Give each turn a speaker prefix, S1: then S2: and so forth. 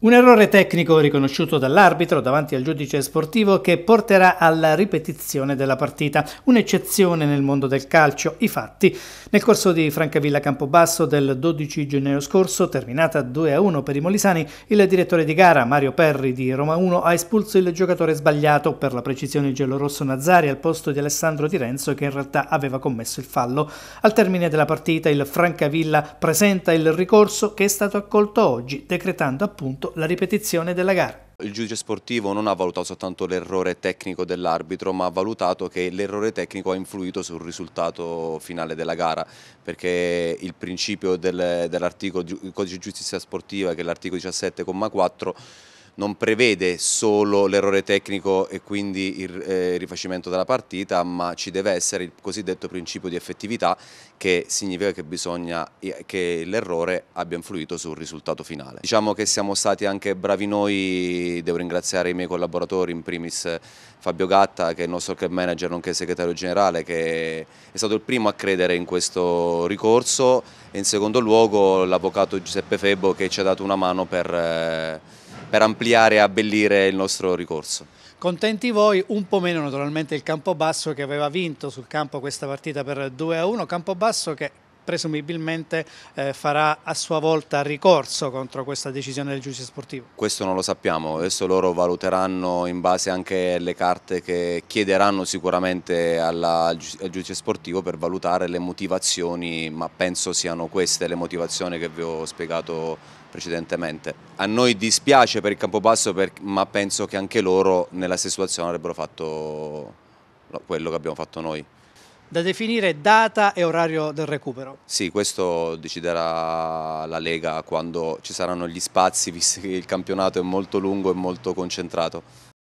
S1: Un errore tecnico riconosciuto dall'arbitro davanti al giudice sportivo che porterà alla ripetizione della partita, un'eccezione nel mondo del calcio, i fatti. Nel corso di Francavilla Campobasso del 12 gennaio scorso, terminata 2-1 per i Molisani, il direttore di gara Mario Perri di Roma 1 ha espulso il giocatore sbagliato, per la precisione il gelorosso Nazari al posto di Alessandro Di Renzo che in realtà aveva commesso il fallo. Al termine della partita il Francavilla presenta il ricorso che è stato accolto oggi, decretando appunto fatto la ripetizione della gara.
S2: Il giudice sportivo non ha valutato soltanto l'errore tecnico dell'arbitro ma ha valutato che l'errore tecnico ha influito sul risultato finale della gara perché il principio del, dell'articolo del codice di giustizia sportiva che è l'articolo 17,4 non prevede solo l'errore tecnico e quindi il eh, rifacimento della partita, ma ci deve essere il cosiddetto principio di effettività che significa che, eh, che l'errore abbia influito sul risultato finale. Diciamo che siamo stati anche bravi noi, devo ringraziare i miei collaboratori, in primis Fabio Gatta che è il nostro club manager nonché segretario generale che è stato il primo a credere in questo ricorso e in secondo luogo l'avvocato Giuseppe Febbo che ci ha dato una mano per... Eh, per ampliare e abbellire il nostro ricorso.
S1: Contenti voi, un po' meno naturalmente il Campobasso che aveva vinto sul campo questa partita per 2-1, Campobasso che presumibilmente eh, farà a sua volta ricorso contro questa decisione del giudice sportivo?
S2: Questo non lo sappiamo, adesso loro valuteranno in base anche alle carte che chiederanno sicuramente alla, al giudice sportivo per valutare le motivazioni, ma penso siano queste le motivazioni che vi ho spiegato precedentemente. A noi dispiace per il Campobasso, per, ma penso che anche loro nella stessa situazione avrebbero fatto quello che abbiamo fatto noi
S1: da definire data e orario del recupero.
S2: Sì, questo deciderà la Lega quando ci saranno gli spazi, visto che il campionato è molto lungo e molto concentrato.